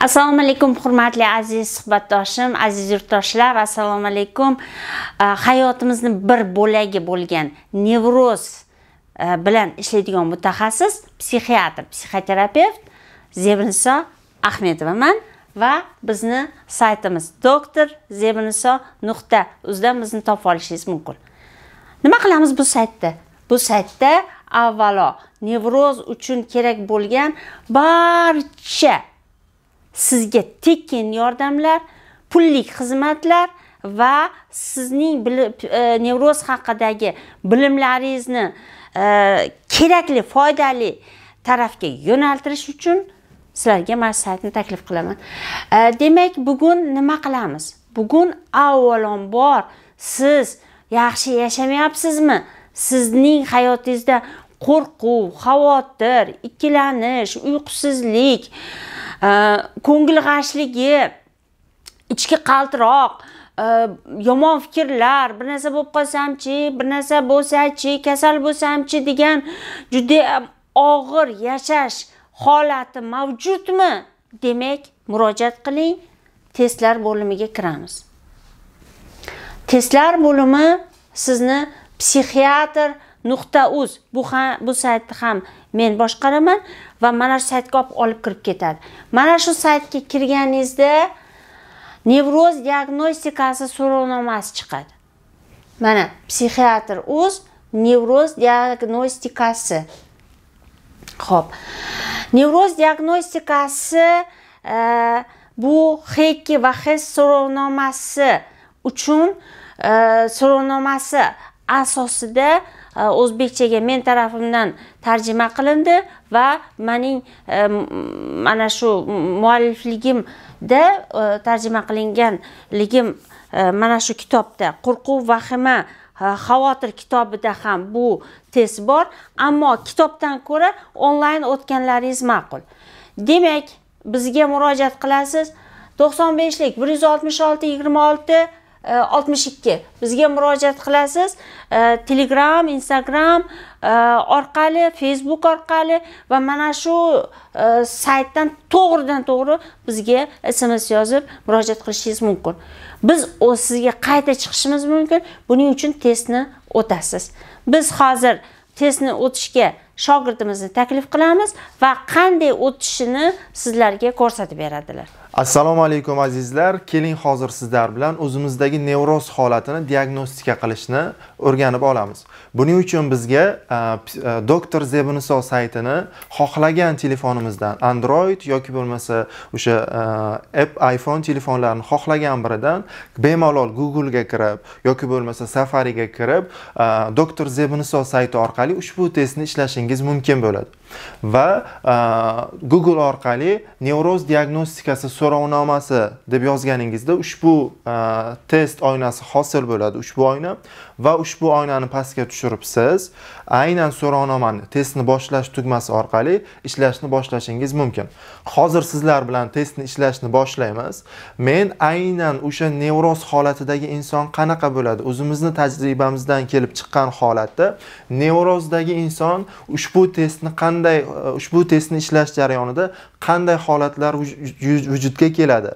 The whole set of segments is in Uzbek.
assalomu alaykum hurmatli aziz suhbatdoshim aziz yurtdoshlar assalomu alaykum uh, hayotimizni bir bo'lagi bo'lgan nevroz uh, bilan ishlaydigan mutaxassis psixiatr psixoterapevt zebrinso ahmedovaman va bizni saytimiz doktor dan nuqta uzdan bizni topib olishingiz mumkin nima qilamiz bu saytda bu saytda avvalo nevroz uchun kerak bo'lgan barcha sizga tekin yordamlar pullik xizmatlar va sizning e, nevroz haqidagi bilimlaringizni e, kerakli foydali tarafga yo'naltirish uchun sizlarga mana saytni taklif qilaman e, demak bugun nima qilamiz bugun avvalambor siz yaxshi yashamayapsizmi sizning hayotingizda qo'rquv xavotir ikkilanish uyqusizlik e, ko'ngil g'ashligi ichki qaltiroq e, yomon fikrlar bir narsa bo'lib qolsamchi bir narsa bo'lsachi kasal bo'lsamchi degan juda og'ir yashash holati mavjudmi demak murojaat qiling testlar bo'limiga kiramiz testlar bo'limi sizni psixiatr nuqta uz bu ham bu saytni ham men boshqaraman va mana shu saytga olib kirib ketadi mana shu saytga kirganingizda nevroz diagnostikasi so'rovnomasi chiqadi mana psixiatr uz nevroz diagnostikasi ho'p nevroz diagnostikasi e, bu heki va hes so'rovnomasi uchun e, so'rovnomasi asosida Э, o'zbekchaga men tarafimdan tarjima qilindi va mening e, mana shu muallifligimda e, tarjima qilinganligim e, mana shu kitobda qo'rquv vahima xavotir kitobida ham bu test bor ammo kitobdan ko'ra onlayn o'tganlaringiz ma'qul demak bizga murojaat qilasiz 95lik 166 26 oltmish ikki bizga murojaat qilasiz e, telegram instagram e, orqali facebook orqali va mana shu e, saytdan to'g'ridan to'g'ri bizga sms yozib murojaat qilishingiz mumkin biz sizga qayta chiqishimiz mumkin buning uchun testni o'tasiz biz hozir testni o'tishga shogirdimizni taklif qilamiz va qanday o'tishini sizlarga ko'rsatib beradilar assalomu alaykum azizlar keling hozir sizlar bilan o'zimizdagi nevroz holatini diagnostika qilishni o'rganib olamiz buning uchun bizga doktor zebniso saytini xohlagan telefonimizdan android yoki bo'lmasa o'sha app iphone telefonlarini xohlagan biridan bemalol googlega kirib yoki bo'lmasa safariga kirib doktor zebniso sayti orqali ushbu testni ishlashingiz mumkin bo'ladi va google orqali nevroz diagnostikasi so'rovnomasi deb yozganingizda ushbu e, test oynasi hosil bo'ladi ushbu oyna va ushbu oynani pastga tushirib siz aynan so'rovnomani testni boshlash tugmasi orqali ishlashni boshlashingiz mumkin hozir sizlar bilan testni ishlashni boshlaymiz men aynan o'sha nevroz holatidagi inson qanaqa bo'ladi o'zimizni tajribamizdan kelib chiqqan holatda nevrozdagi inson ushbu testni qanday e, ushbu testni ishlash jarayonida qanday holatlar vujudga keladi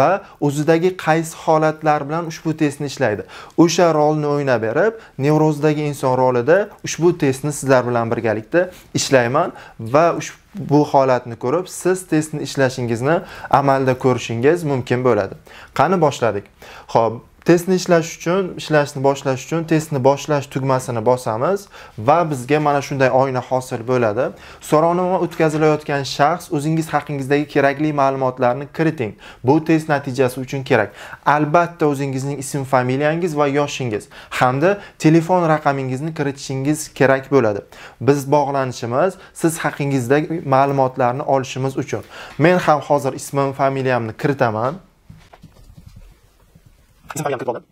va o'zidagi qaysi holatlar bilan ushbu testni ishlaydi o'sha rolni o'ynab berib nevrozdagi inson rolida ushbu testni sizlar bilan birgalikda ishlayman va bu holatni ko'rib siz testni ishlashingizni amalda ko'rishingiz mumkin bo'ladi qani boshladik ho'p testni ishlash uchun ishlashni boshlash uchun testni boshlash tugmasini bosamiz va bizga mana shunday oyna hosil bo'ladi so'rovnoma o'tkazilayotgan shaxs o'zingiz haqingizdagi kerakli ma'lumotlarni kiriting bu test natijasi uchun kerak albatta o'zingizning ism familiyangiz va yoshingiz hamda telefon raqamingizni kiritishingiz kerak bo'ladi biz bog'lanishimiz siz haqingizdagi ma'lumotlarni olishimiz uchun men ham hozir ismim familiyamni kiritaman ism variantini qilib oldim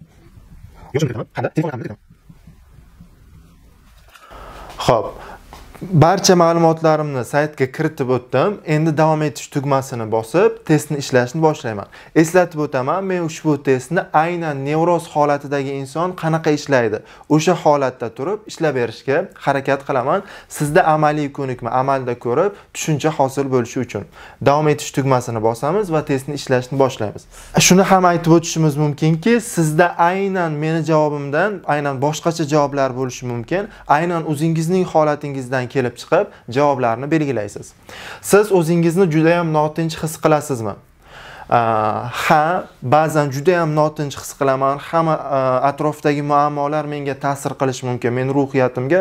yoshimni kiritaman hamda telefon raqamini kiritaman ho'p barcha ma'lumotlarimni saytga kiritib o'tdim endi davom etish tugmasini bosib testni ishlashni boshlayman eslatib o'taman men ushbu testni aynan nevroz holatidagi inson qanaqa ishlaydi o'sha holatda turib ishlab berishga harakat qilaman sizda amaliy ko'nikma amalda ko'rib tushuncha hosil bo'lishi uchun davom etish tugmasini bosamiz va testni ishlashni boshlaymiz shuni ham aytib o'tishimiz mumkinki sizda aynan meni javobimdan aynan boshqacha javoblar bo'lishi mumkin aynan o'zingizning holatingizdan kelib chiqib javoblarni belgilaysiz siz o'zingizni juda yam notinch his qilasizmi ha ba'zan juda yam notinch his qilaman hamma atrofdagi muammolar menga ta'sir qilishi mumkin meni ruhiyatimga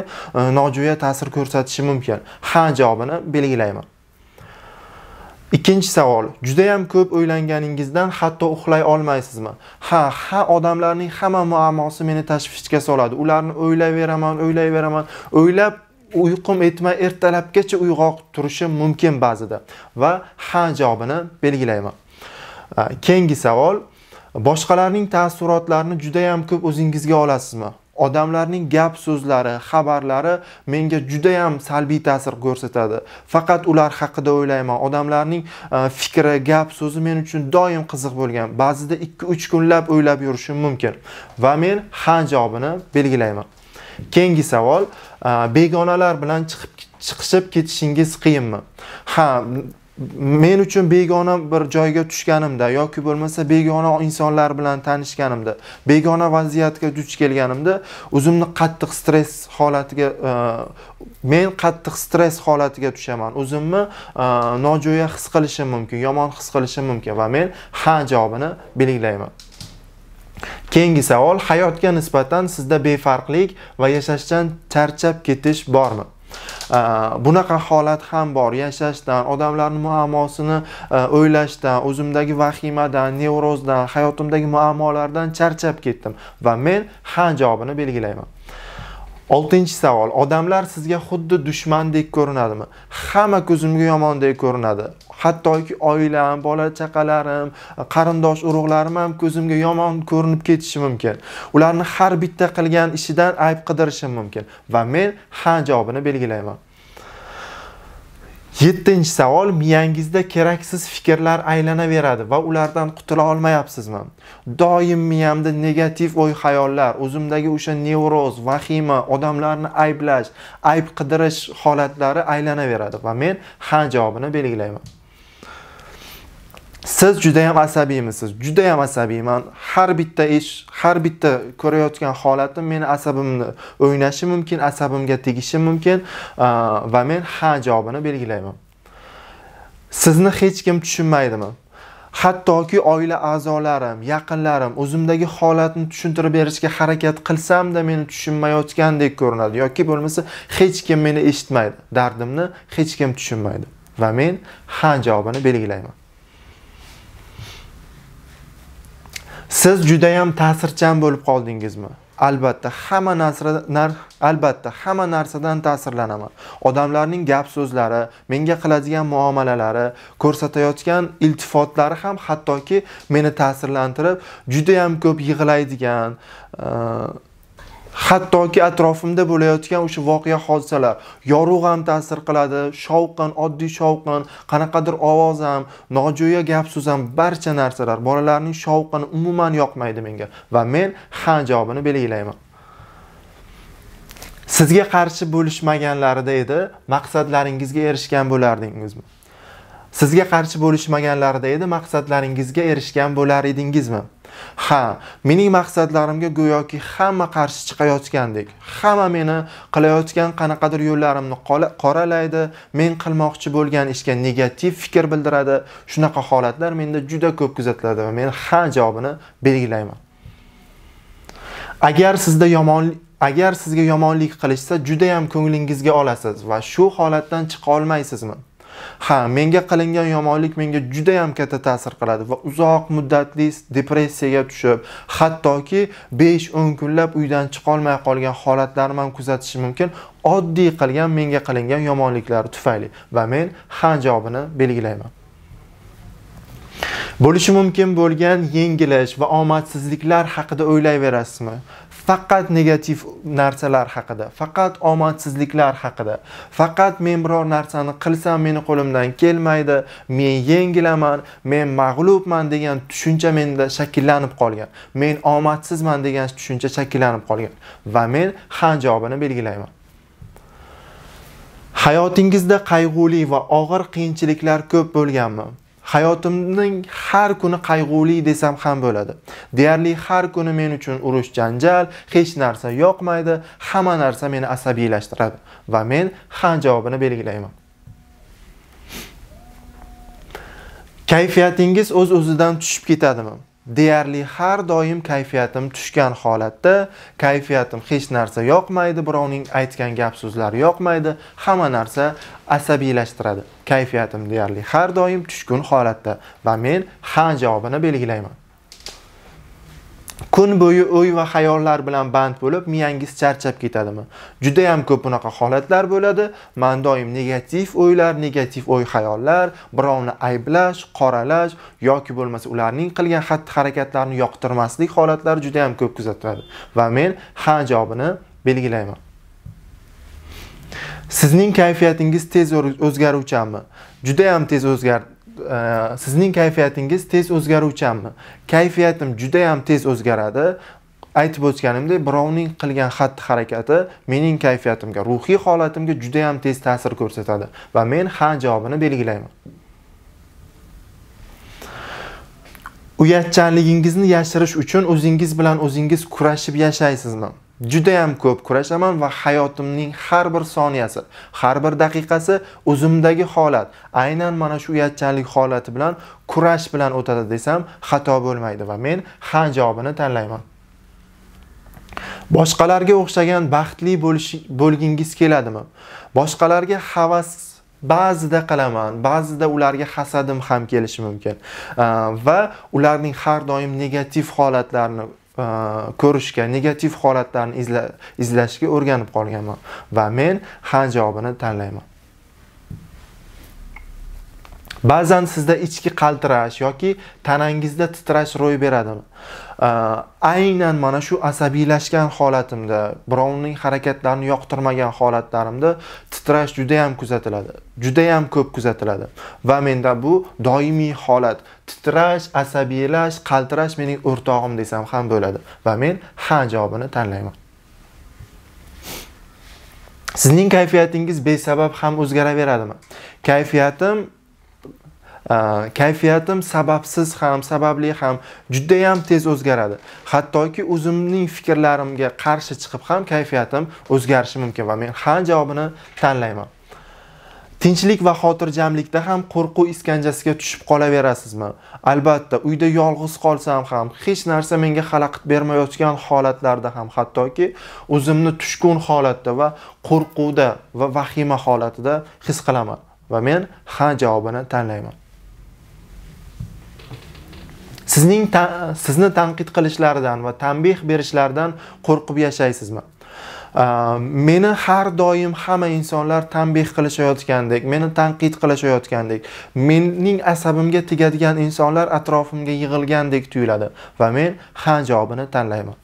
nojo'ya ta'sir ko'rsatishi mumkin ha javobini belgilayman Ikkinchi savol. Juda ham ko'p o'ylanganingizdan hatto uxlay olmaysizmi? Ha, ha odamlarning hamma muammosi meni tashvishga soladi. Ularni o'ylayveraman, o'ylayveraman. O'ylab uyqum etmay ertalabgacha uyg'oq turishim mumkin ba'zida va ha javobini belgilayman keyingi savol boshqalarning taassurotlarini judayam ko'p o'zingizga olasizmi odamlarning gap so'zlari xabarlari menga judayam salbiy ta'sir ko'rsatadi faqat ular haqida o'ylayman odamlarning fikri gap so'zi men uchun doim qiziq bo'lgan ba'zida ikki uch kunlab o'ylab yurishim mumkin va men ha javobini belgilayman keyingi savol begonalar bilan chiqib chiqishib ketishingiz qiyinmi ha men uchun begona bir joyga tushganimda yoki bo'lmasa begona insonlar bilan tanishganimda begona vaziyatga duch kelganimda o'zimni qattiq stress holatiga men qattiq stress holatiga tushaman o'zimni nojo'ya his qilishim mumkin yomon his qilishim mumkin va men ha javobini belgilayman keyingi savol hayotga nisbatan sizda befarqlik va yashashdan charchab ketish bormi bunaqa holat ham bor yashashdan odamlarni muammosini o'ylashdan o'zimdagi vahimadan nevrozdan hayotimdagi muammolardan charchab ketdim va men ha javobini belgilayman oltinchi savol odamlar sizga xuddi dushmandek ko'rinadimi hamma ko'zimga yomondek ko'rinadi hattoki oilam bola chaqalarim qarindosh urug'larim ham ko'zimga yomon ko'rinib ketishi mumkin ularni har bitta qilgan ishidan ayb qidirishim mumkin va men ha javobini belgilayman yettinchi savol miyangizda keraksiz fikrlar aylanaveradi va ulardan qutula olmayapsizmi doim miyamda negativ o'y xayollar o'zimdagi o'sha nevroz vahima odamlarni ayblash ayb qidirish holatlari aylanaveradi va men ha javobini belgilayman siz juda yam asabiymisiz juda yam asabiyman har bitta ish har bitta ko'rayotgan holatim meni asabimni o'ynashi mumkin asabimga tegishi mumkin va men ha javobini belgilayman sizni hech kim tushunmaydimi hattoki oila a'zolarim yaqinlarim o'zimdagi holatni tushuntirib berishga harakat qilsamda meni tushunmayotgandek ko'rinadi yoki bo'lmasa hech kim meni eshitmaydi dardimni hech kim tushunmaydi va men ha javobini belgilayman siz juda ham ta'sirchan bo'lib qoldingizmi albatta hamma narsadan albatta hamma narsadan ta'sirlanaman odamlarning gap so'zlari menga qiladigan muomalalari ko'rsatayotgan iltifotlari ham hattoki meni ta'sirlantirib juda ko'p yig'laydigan hattoki atrofimda bo'layotgan o'sha voqea hodisalar yorug' ham ta'sir qiladi shovqin oddiy shovqin qanaqadir ovoz ham nojo'ya gap so'z ham barcha narsalar bolalarning shovqini umuman yoqmaydi menga va men ha javobini belgilayman sizga qarshi bo'lishmaganlarida edi maqsadlaringizga erishgan bo'lardingizmi sizga qarshi bo'lishmaganlarida edi maqsadlaringizga erishgan bo'lar edingizmi ha mening maqsadlarimga go'yoki hamma qarshi chiqayotgandek hamma meni qilayotgan qanaqadir yo'llarimni qoralaydi men qilmoqchi bo'lgan ishga negativ fikr bildiradi shunaqa holatlar menda juda ko'p kuzatiladi va men ha javobini belgilayman agar sizda yomon agar sizga yomonlik qilishsa juda yam ko'nglingizga olasiz va shu holatdan chiqa olmaysizmi ha menga qilingan yomonlik menga juda ham katta ta'sir qiladi va uzoq muddatli depressiyaga tushib hattoki 5-10 kunlab uydan chiqolmay qolgan holatlarni ham kuzatishim mumkin oddiy qilgan menga qilingan yomonliklar tufayli va men ha javobini belgilayman bo'lishi mumkin bo'lgan yengilash va omadsizliklar haqida o'ylayverasizmi faqat negativ narsalar haqida faqat omadsizliklar haqida faqat men biror narsani qilsam meni qo'limdan kelmaydi men yengilaman men mag'lubman degan tushuncha menda shakllanib qolgan men omadsizman degan tushuncha shakllanib qolgan va men ha javobini belgilayman hayotingizda qayg'uli va og'ir qiyinchiliklar ko'p bo'lganmi hayotimning har kuni qayg'uli desam ham bo'ladi deyarli har kuni men uchun urush janjal hech narsa yoqmaydi hamma narsa meni asabiylashtiradi va men ha javobini belgilayman kayfiyatingiz o'z o'zidan tushib ketadimi deyarli har doim kayfiyatim tushgan holatda kayfiyatim hech narsa yoqmaydi birovning aytgan gap so'zlari yoqmaydi hamma narsa asabiylashtiradi kayfiyatim deyarli har doim tushkun holatda va men ha javobini belgilayman kun bo'yi o'y va xayollar bilan band bo'lib miyangiz charchab ketadimi juda yam ko'p bunaqa holatlar bo'ladi man doim negativ o'ylar negativ o'y xayollar birovni ayblash qoralash yoki bo'lmasa ularning qilgan xatti harakatlarini yoqtirmaslik holatlari juda yam ko'p kuzatiladi va men ha javobini belgilayman sizning kayfiyatingiz tez o'zgaruvchanmi judayam tez o'zgaradi sizning kayfiyatingiz tez o'zgaruvchanmi kayfiyatim juda yam tez o'zgaradi aytib o'tganimdek birovning qilgan xatti harakati mening kayfiyatimga ruhiy holatimga juda yam tez ta'sir ko'rsatadi va men ha javobini belgilayman uyatchanligingizni yashirish uchun o'zingiz bilan o'zingiz kurashib yashaysizmi juda ko'p kurashaman va hayotimning har bir soniyasi har bir daqiqasi o'zimdagi holat aynan mana shu uyatchanlik holati bilan kurash bilan o'tadi desam xato bo'lmaydi va men ha javobini tanlayman boshqalarga o'xshagan baxtli bo'lgingiz keladimi boshqalarga havas ba'zida qilaman ba'zida ularga hasadim ham kelishi mumkin va ularning har doim negativ holatlarini Э, ko'rishga negativ holatlarni izlashga o'rganib qolganman va men ha javobini tanlayman ba'zan sizda ichki qaltirash yoki tanangizda titrash ro'y beradimi aynan mana shu asabiylashgan holatimda birovning harakatlarini yoqtirmagan holatlarimda titrash judayam kuzatiladi judayam ko'p kuzatiladi va menda bu doimiy holat titrash asabiylash qaltirash mening o'rtog'im desam ham bo'ladi va men ha javobini tanlayman sizning kayfiyatingiz besabab ham o'zgaraveradimi kayfiyatim Э, kayfiyatim sababsiz ham sababli ham judayam tez o'zgaradi hattoki o'zimning fikrlarimga qarshi chiqib ham kayfiyatim o'zgarishi mumkin va men ha javobini tanlayman tinchlik va xotirjamlikda ham qo'rquv iskanjasiga tushib qolaverasizmi albatta uyda yolg'iz qolsam ham hech narsa menga xalaqit bermayotgan holatlarda ham hattoki o'zimni tushkun holatda va qo'rquvda va vahima holatida his qilaman va men ha javobini tanlayman sizning ta sizni tanqid qilishlaridan va tanbeh berishlaridan qo'rqib yashaysizmi meni har doim hamma insonlar tanbeh qilishayotgandek meni tanqid qilishayotgandek mening asabimga tegadigan insonlar atrofimga yig'ilgandek tuyuladi va men ha javobini tanlayman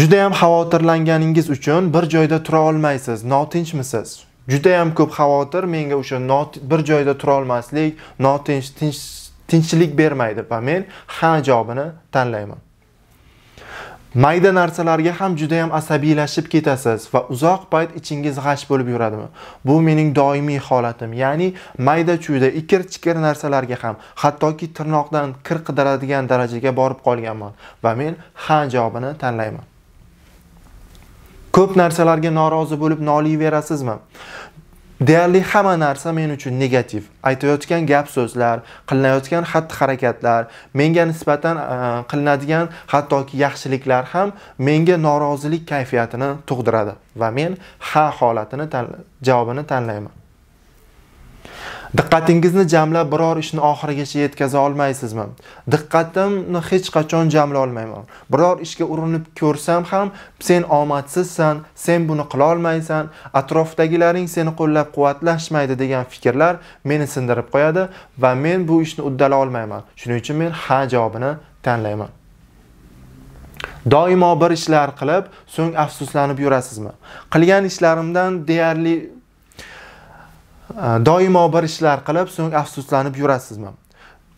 judayam xavotirlanganingiz uchun bir joyda tura olmaysiz notinchmisiz juda ham ko'p xavotir menga o'sha bir joyda turolmaslik notinch tinchlik bermaydi va men ha javobini tanlayman mayda narsalarga ham juda ham asabiylashib ketasiz va uzoq payt ichingiz g'ash bo'lib yuradimi bu mening doimiy holatim ya'ni mayda chuyda ikir chikir narsalarga ham hattoki tirnoqdan kir qidiradigan darajaga borib qolganman va men ha javobini tanlayman ko'p narsalarga norozi bo'lib noliyverasizmi deyarli hamma narsa men uchun negativ aytayotgan gap so'zlar qilinayotgan xatti harakatlar menga nisbatan e, qilinadigan hattoki yaxshiliklar ham menga norozilik kayfiyatini tug'diradi va men ha holatini javobini tanlayman diqqatingizni jamlab biror ishni oxirigacha yetkaza olmaysizmi diqqatimni hech qachon jamla olmayman biror ishga urinib ko'rsam ham sen omadsizsan sen buni qila olmaysan atrofdagilaring seni qo'llab quvvatlashmaydi degan fikrlar meni sindirib qo'yadi va men bu ishni uddala olmayman shuning uchun men ha javobini tanlayman doimo bir ishlar qilib so'ng afsuslanib yurasizmi qilgan ishlarimdan deyarli Э, doimo bir ishlar qilib so'ng afsuslanib yurasizmi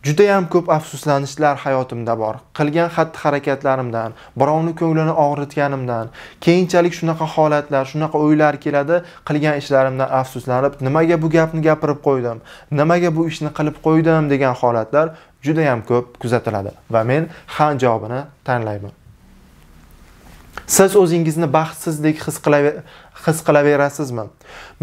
judayam ko'p afsuslanishlar hayotimda bor qilgan xatti harakatlarimdan birovni ko'nglini og'ritganimdan keyinchalik shunaqa holatlar shunaqa o'ylar keladi qilgan ishlarimdan afsuslanib nimaga bu gapni gapirib qo'ydim nimaga bu ishni qilib qo'ydim degan holatlar judayam ko'p kuzatiladi va men ha javobini tanlayman siz o'zingizni baxtsizlik his his qilaverasizmi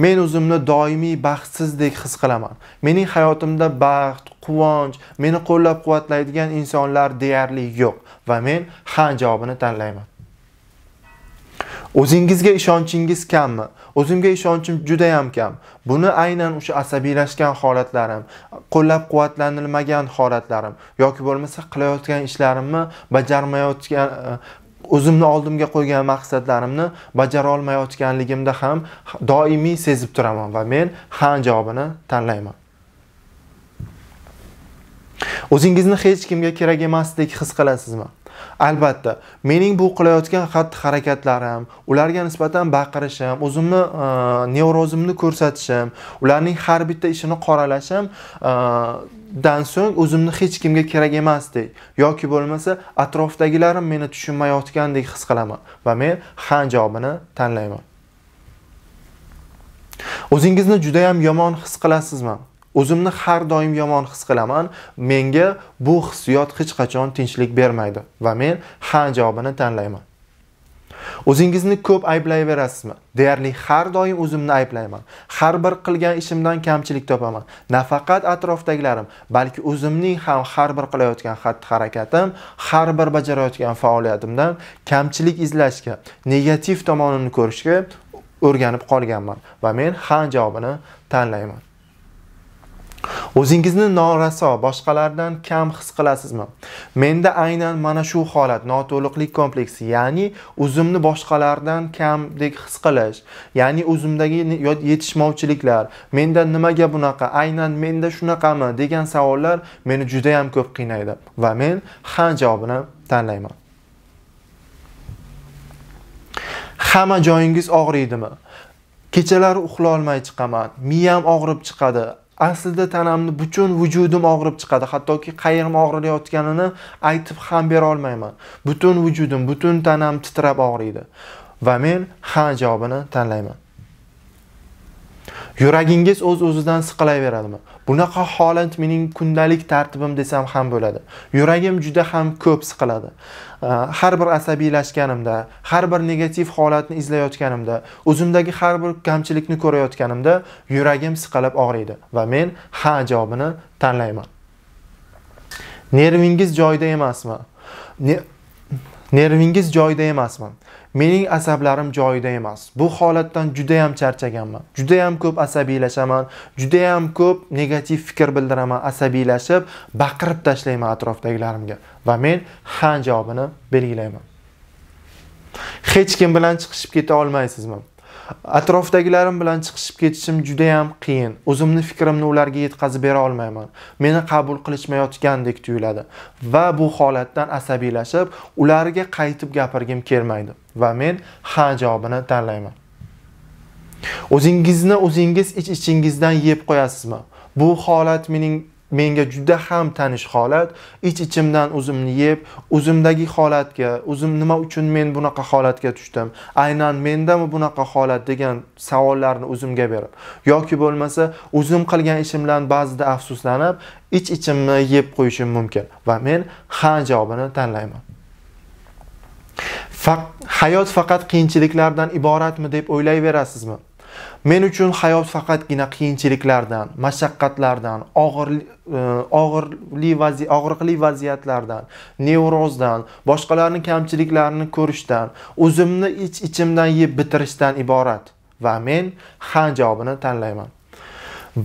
men o'zimni doimiy baxtsizdek his qilaman mening hayotimda baxt quvonch meni qo'llab quvvatlaydigan insonlar deyarli yo'q va men ha javobini tanlayman o'zingizga ishonchingiz kammi o'zimga ishonchim judayam kam buni aynan o'sha asabiylashgan holatlarim qo'llab quvvatlanilmagan holatlarim yoki bo'lmasa qilayotgan ishlarimni bajarmayotgan o'zimni oldimga qo'ygan maqsadlarimni bajara olmayotganligimda ham doimiy sezib turaman va men ha javobini tanlayman o'zingizni hech kimga kerak emasdek his qilasizmi albatta mening bu qilayotgan xatti harakatlarim ularga nisbatan baqirishim o'zimni e, nevrozimni ko'rsatishim ularning har bitta ishini qoralashim e, dan so'ng o'zimni hech kimga kerak emasdek yoki bo'lmasa atrofdagilarim meni tushunmayotgandek his qilaman va men xan javobini tanlayman o'zingizni judayam yomon his qilasizmi o'zimni har doim yomon his qilaman menga bu hissiyot hech qachon tinchlik bermaydi va men ha javobini tanlayman o'zingizni ko'p ayblayverasizmi deyarli har doim o'zimni ayblayman har bir qilgan ishimdan kamchilik topaman nafaqat atrofdagilarim balki o'zimning ham har bir qilayotgan xatti harakatim har bir bajarayotgan faoliyatimdan kamchilik izlashga negativ tomonini ko'rishga o'rganib qolganman va men ha javobini tanlayman o'zingizni noraso boshqalardan kam his qilasizmi menda aynan mana shu holat noto'liqlik kompleksi ya'ni o'zimni boshqalardan kamdek his qilish ya'ni o'zimdagi yetishmovchiliklar menda nimaga bunaqa aynan menda shunaqami degan savollar meni judayam ko'p qiynaydi va men ha javobini tanlayman hamma joyingiz og'riydimi kechalari uxlolmay chiqaman miyam og'rib chiqadi aslida tanamni butun vujudim og'rib chiqadi hattoki qayerim og'riyotganini aytib ham bera olmayman butun vujudim butun tanam titrab og'riydi va men ha javobini tanlayman yuragingiz o'z o'zidan siqilaveradimi bunaqa holat mening kundalik tartibim desam ham bo'ladi yuragim juda ham ko'p siqiladi har bir asabiylashganimda har bir negativ holatni izlayotganimda o'zimdagi har bir kamchilikni ko'rayotganimda yuragim siqilib og'riydi va men ha javobini tanlayman nervingiz joyida emasmi nervingiz joyida emasman mening asablarim joyida emas bu holatdan judayam charchaganman judayam ko'p asabiylashaman judayam ko'p negativ fikr bildiraman asabiylashib baqirib tashlayman atrofdagilarimga va men ha javobini belgilayman hech kim bilan chiqishib keta olmaysizmi atrofdagilarim bilan chiqishib ketishim juda ham qiyin o'zimni fikrimni ularga yetkazib bera olmayman meni qabul qilishmayotgandek tuyuladi va bu holatdan asabiylashib ularga qaytib gapirgim kelmaydi va men ha javobini tanlayman o'zingizni o'zingiz ich ichingizdan yeb qo'yasizmi bu holat mening menga juda ham tanish holat ich ichimdan o'zimni yeb o'zimdagi holatga o'zim nima uchun men bunaqa holatga tushdim aynan mendami bunaqa holat degan savollarni o'zimga berib yoki bo'lmasa o'zim qilgan ishimdan ba'zida afsuslanib ich ichimni yeb qo'yishim mumkin va men ha javobini tanlayman Fak hayot faqat qiyinchiliklardan iboratmi deb o'ylayverasizmi Men uchun hayot faqatgina qiyinchiliklardan, mashaqqatlardan, og'ir e, og'irli vazi og'riqli vaziyatlardan, nevrozdan, boshqalarning kamchiliklarini ko'rishdan, o'zimni ich-ichimdan yeb bitirishdan iborat va men ha javobini tanlayman.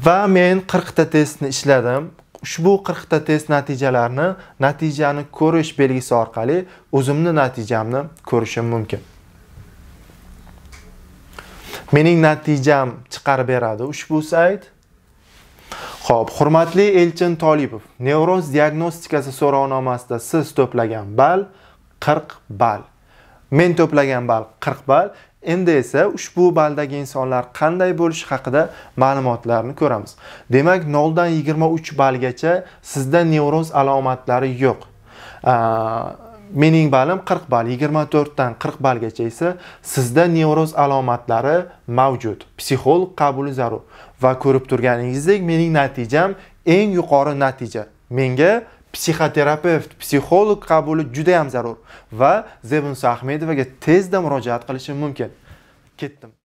Va men 40 ta testni ishladim. Ushbu 40 ta test natijalarini natijani ko'rish belgisi orqali o'zimni natijamni ko'rishim mumkin. mening natijam chiqarib beradi ushbu sayt Xo'p, hurmatli Elchin Tolipov, nevroz diagnostikasi so'rovnomasida siz to'plagan ball 40 ball. Men to'plagan ball 40 ball. Endi esa ushbu baldagi insonlar qanday bo'lishi haqida ma'lumotlarni ko'ramiz. Demak, 0 dan 23 ballgacha sizda nevroz alomatlari yo'q. mening balim 40 ball 24 dan 40 ballgacha esa sizda nevroz alomatlari mavjud psixolog qabuli zarur va ko'rib turganingizdek mening natijam eng yuqori natija menga psixoterapevt psixolog qabuli juda ham zarur va zebinsu ahmedovaga tezda murojaat qilishim mumkin ketdim